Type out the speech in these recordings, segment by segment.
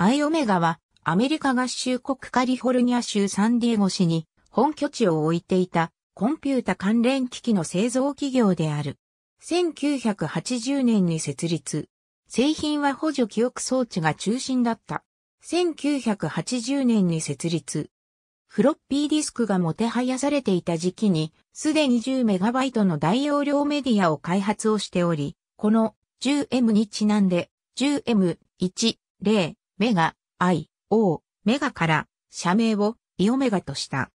アイオメガはアメリカ合衆国カリフォルニア州サンディエゴ市に本拠地を置いていたコンピュータ関連機器の製造企業である。1980年に設立。製品は補助記憶装置が中心だった。1980年に設立。フロッピーディスクがもてはやされていた時期に、すでに 10MB の大容量メディアを開発をしており、この 10M にちなんで 10M10 メガ、アイ、オー、メガから社名をイオメガとした。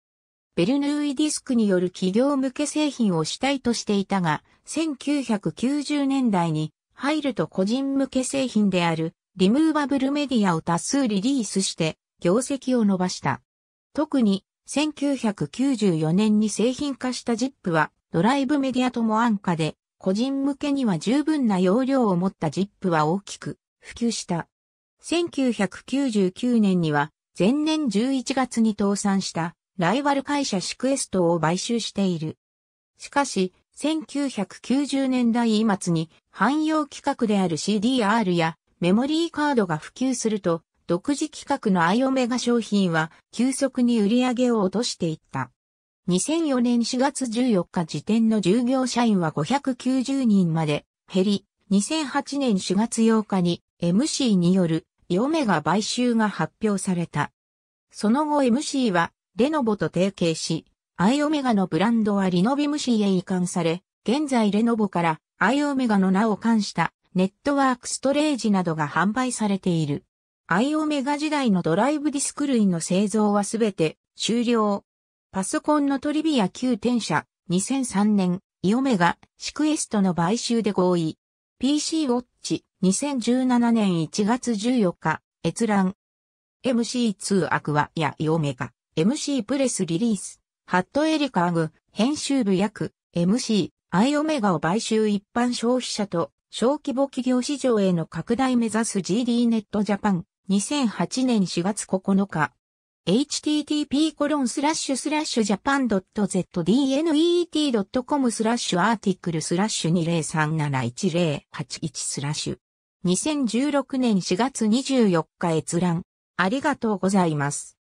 ベルヌーイディスクによる企業向け製品を主体としていたが、1990年代に入ると個人向け製品であるリムーバブルメディアを多数リリースして業績を伸ばした。特に1994年に製品化したジップはドライブメディアとも安価で個人向けには十分な容量を持ったジップは大きく普及した。1999年には前年11月に倒産したライバル会社シクエストを買収している。しかし、1990年代末に汎用規格である CDR やメモリーカードが普及すると、独自規格のアイオメガ商品は急速に売り上げを落としていった。2004年4月14日時点の従業社員は590人まで減り、2008年4月8日に MC によるイオメガ買収が発表された。その後 MC はレノボと提携し、アイオメガのブランドはリノビムシへ移管され、現在レノボからアイオメガの名を冠したネットワークストレージなどが販売されている。アイオメガ時代のドライブディスク類の製造はすべて終了。パソコンのトリビア9転社、2003年、イオメガ、シクエストの買収で合意。PC ウォッチ2017年1月14日閲覧 MC2 アクアやイオメガ MC プレスリリースハットエリカーグ編集部役 MC アイオメガを買収一般消費者と小規模企業市場への拡大目指す GD ネットジャパン2008年4月9日 http://japan.zdnet.com スラッシュアーティクルスラッシュ20371081スラッシュ2016年4月24日閲覧ありがとうございます。